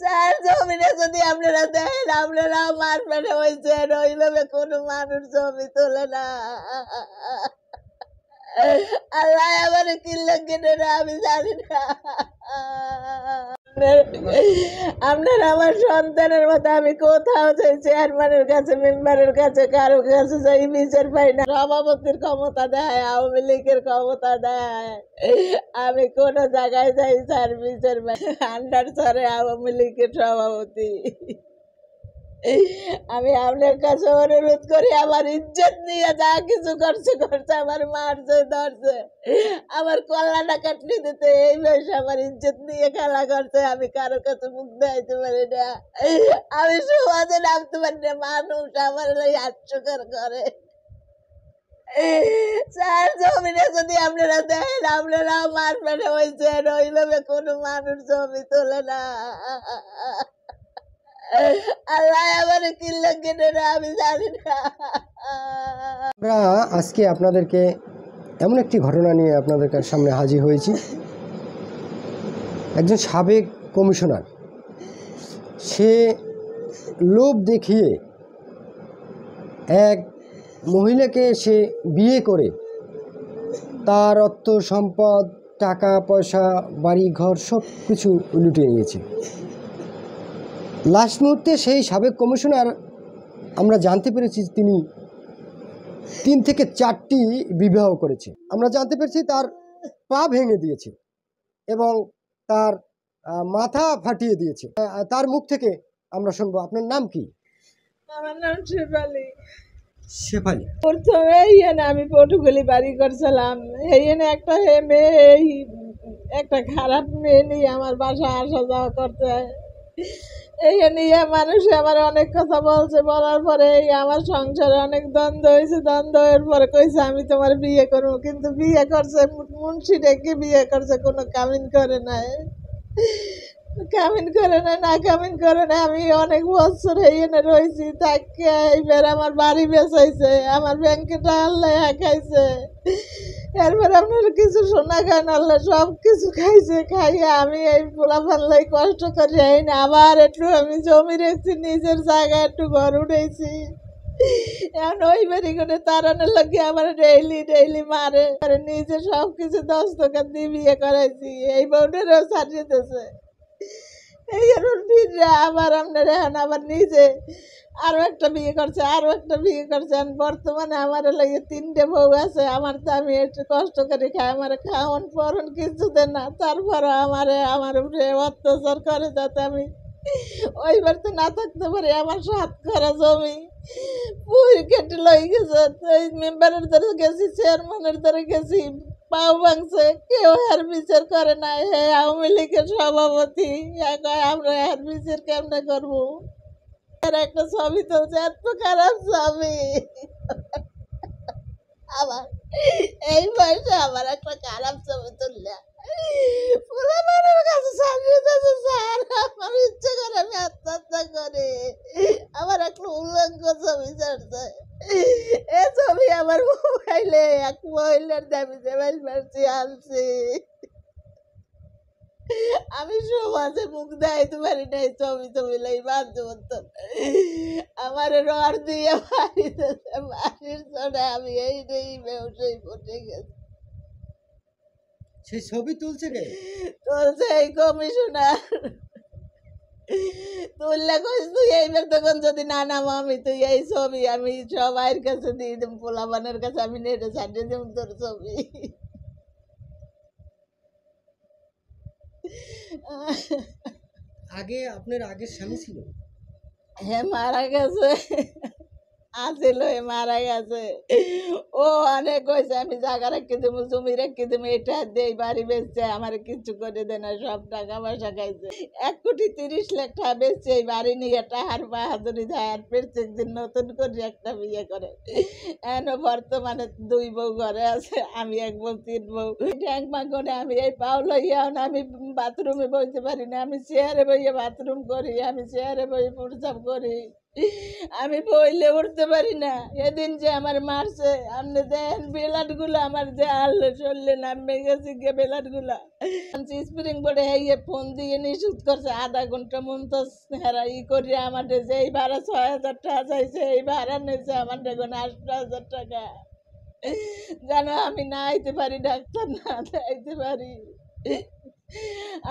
sir জমিটা যদি আপনারা দেন আপনারা মার পেটে হয়েছেন ওইভাবে কোনো মানুষ জমি তোলে না আল্লাহ আমার কিল্লা কেটে আমি জানি না আপনার আমার সন্তানের মতো আমি কোথাও যাই চেয়ারম্যানের কাছে মেম্বারের কাছে কারো কাছে যাই বিচার পাই না সভাপতির ক্ষমতা দেয় আওয়ামী লীগের ক্ষমতা দেয় আমি কোনো জায়গায় যাই স্যার বিচার পাই আন্ডার সরে আওয়ামী লীগের সভাপতি আমি আপনার কাছে অনুরোধ করি আমার ইজ্জত নিয়ে যা কিছু করছে করছে আমার মারছে ধরছে আমার কল্যাণা কাটলি দিতে এই বয়সে আমার ইজ্জত নিয়ে খেলা করছে আমি কারোর কাছে মুখ দেখাইতে পারি না আমি সমাজে নামতে পারি না মানুষ আমার হাস্যকর করে চার জমিনে যদি আপনারা দেন আপনারা মারপেটে হয়েছেন ওইভাবে কোনো মানুষ জমি তোলে না আমরা আজকে আপনাদেরকে এমন একটি ঘটনা নিয়ে আপনাদের সামনে হাজির হয়েছি একজন সাবেক কমিশনার সে লোভ দেখিয়ে এক মহিলাকে সে বিয়ে করে তার অর্থ সম্পদ টাকা পয়সা বাড়ি ঘর সব কিছু লুটিয়ে নিয়েছে লাস্ট মুহূর্তে সেই সাবেক কমিশনার আমরা জানতে পেরেছি তিনি তিন থেকে চারটি বিবাহ করেছে আমরা জানতে পেরেছি তার পা ভেঙে দিয়েছে এবং তার মাথা ফাটিয়ে দিয়েছে তার মুখ থেকে আমরা শুনবো আপনার নাম কি আমার নাম শেফালি শেফালি প্রথমে ইয়েন আমি পটুগুলি বাড়ি করছিলাম এইখানে একটা মেয়ে একটা খারাপ মেয়ে নিয়ে আমার বাসা আসা যাওয়া করতে হয় এই নিয়ে মানুষ আমার অনেক কথা বলছে বলার পরে এই আমার সংসারে অনেক দ্বন্দ্ব হয়েছে দ্বন্দ্ব এর পরে কইছে আমি তোমার বিয়ে করবো কিন্তু বিয়ে করছে মুন্সি ডেকে বিয়ে করছে কোনো কামিন করে নাই কামিন করে না না কামিন করে না আমি অনেক বছর এখানে রয়েছি তাকে এবার আমার বাড়ি বেচাইছে আমার ব্যাংকে আল্লাহ খাইছে এরপর আপনার কিছু সোনা খান আল্লাহ সব কিছু খাইছে খাইয়ে আমি এই পোলা ফাল্লাই কষ্ট করে এই না আবার একটু আমি জমি রেখেছি নিজের জায়গায় একটু ঘর উঠেছি এখন ওই বাড়ি করে তাড়ানোর লাগে আমার ডেইলি ডেইলি মারে নিজে সব কিছু দশ টাকা দিয়ে বিয়ে করাইছি এই বউটারও ছাড়িয়ে দিয়েছে এই জন্য আবার আপনার এখন আবার নিজে আরও একটা বিয়ে করছে আরও একটা বিয়ে করছেন বর্তমানে আমার লাগে তিনটে বউ আছে আমার তো আমি একটু কষ্ট করে খাই আমার খাওয়ান পরন কিছু দেন না তারপরে আমারে আমার উপরে অত্যাচার করে যাতে আমি ওইবার তো না থাকতে পারি আমার সাত করা জমি পুই কেটে লই গেছে মেম্বারের ধরে গেছি চেয়ারম্যানের ধরে গেছি কেউ হের বিচার করে নাই হে আওয়ামী লীগের সভাপতি আমরা হের বিচার কেমনে করবো এর একটা ছবি তুলছে এত খারাপ ছবি আবার এই বয়সে আবার একটা খারাপ ছবি মহিলার দাবিতে বাইল মারছি আনছি আমি সমাজে মুখ দেখাইতে পারি নাই ছবি ছবি লাই বাধ্য করতাম আমার রড দিয়ে বাড়িতে বাড়ির চড়ে আমি এই নেই ব্যবসায়ী পড়ে গেছি সে ছবি তুলছে কে তুলছে এই কমিশনার তুল্লা কইস তুই এইবার তখন যদি না নাম আমি তুই এই ছবি আমি সবাইয়ের কাছে দিয়ে দেব পোলাবানের কাছে আমি নেটে ছাড়িয়ে দেব তোর ছবি আগে আপনার আগে স্বামী ছিল হ্যাঁ মারা গেছে আসিল মারা গেছে ও অনেক হয়েছে আমি জায়গা রেখে দেবো জমি রেখে দেবো এটা দেই বাড়ি বেচছে আমার কিছু করে দে না সব টাকা পয়সা খাইছে এক কোটি তিরিশ লাখ টাকা বেচছে এই বাড়ি নিয়ে টাহার বাহাদুরি ধার প্রত্যেক দিন নতুন করে একটা বিয়ে করে এন বর্তমানে দুই বউ ঘরে আছে আমি এক বউ তিন বউ ট্যাঙ্ক মাগনে আমি এই পাও লইয়া আমি বাথরুমে বইতে পারি না আমি চেয়ারে বইয়ে বাথরুম করি আমি চেয়ারে বইয়ে প্রসাব করি আমি বইলে উঠতে পারি না এদিন যে আমার মারছে আপনি দেন বেলাট আমার যে আল্লো চললে নামবে গেছে গে বেলাট আমি স্প্রিং বোর্ডে হেয়ে ফোন দিয়ে নিষেধ করছে আধা ঘন্টা মতো হেরা ই করি আমাদের যেই ভাড়া ছয় হাজার টাকা চাইছে এই ভাড়া নিয়েছে আমার দেখুন আটশো হাজার টাকা জানো আমি না আইতে পারি ডাক্তার না আইতে পারি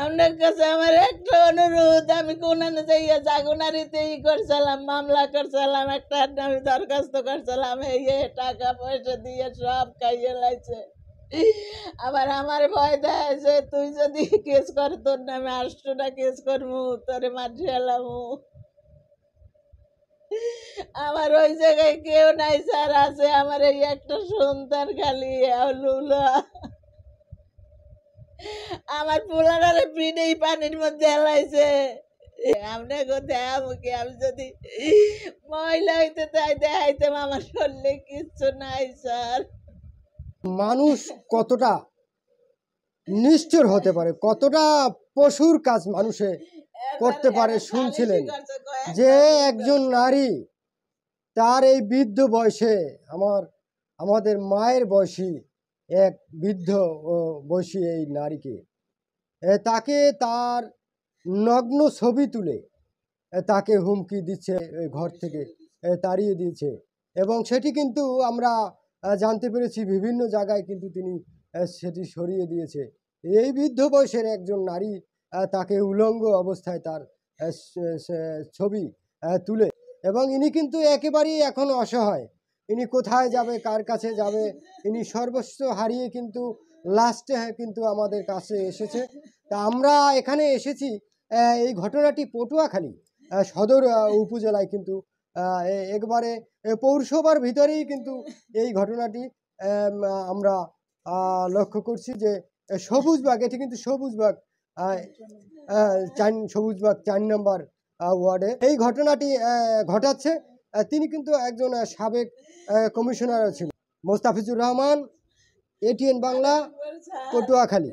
আপনার কাছে আমার একটা অনুরোধ আমি কোনানে যাইয়া জাগুনারিতে ই করছিলাম মামলা করছিলাম একটা আমি দরখাস্ত করছিলাম এই টাকা পয়সা দিয়ে সব খাইয়ে লাইছে আবার আমার ভয় দেয় তুই যদি কেস কর তোর নামে আটশোটা কেস করবো তোরে মাঠে এলাম আমার ওই জায়গায় কেউ নাই স্যার আছে আমার এই একটা সন্তান খালি হলুলা আমার পোলাটারে এই পানির মধ্যে এলাইছে আপনি গো দেখা মুখে আমি যদি মহিলা হইতে তাই দেখাইতাম আমার শরীরে কিচ্ছু নাই স্যার মানুষ কতটা নিশ্চর হতে পারে কতটা পশুর কাজ মানুষে করতে পারে শুনছিলেন যে একজন নারী তার এই বৃদ্ধ বয়সে আমার আমাদের মায়ের বয়সী এক বৃদ্ধ ও বয়সী এই নারীকে তাকে তার নগ্ন ছবি তুলে তাকে হুমকি দিচ্ছে ঘর থেকে তাড়িয়ে দিয়েছে এবং সেটি কিন্তু আমরা জানতে পেরেছি বিভিন্ন জায়গায় কিন্তু তিনি সেটি সরিয়ে দিয়েছে এই বৃদ্ধ বয়সের একজন নারী তাকে উলঙ্গ অবস্থায় তার ছবি তুলে এবং ইনি কিন্তু একেবারেই এখন অসহায় ইনি কোথায় যাবে কার কাছে যাবে ইনি সর্বস্ব হারিয়ে কিন্তু লাস্টে কিন্তু আমাদের কাছে এসেছে তা আমরা এখানে এসেছি এই ঘটনাটি পটুয়াখালী সদর উপজেলায় কিন্তু একবারে পৌরসভার ভিতরেই কিন্তু এই ঘটনাটি আমরা লক্ষ্য করছি যে সবুজবাগ এটি কিন্তু সবুজবাগ চার সবুজবাগ চার নম্বর ওয়ার্ডে এই ঘটনাটি ঘটাচ্ছে তিনি কিন্তু একজন সাবেক কমিশনার ছিলেন মোস্তাফিজুর রহমান এটিএন বাংলা পটুয়াখালী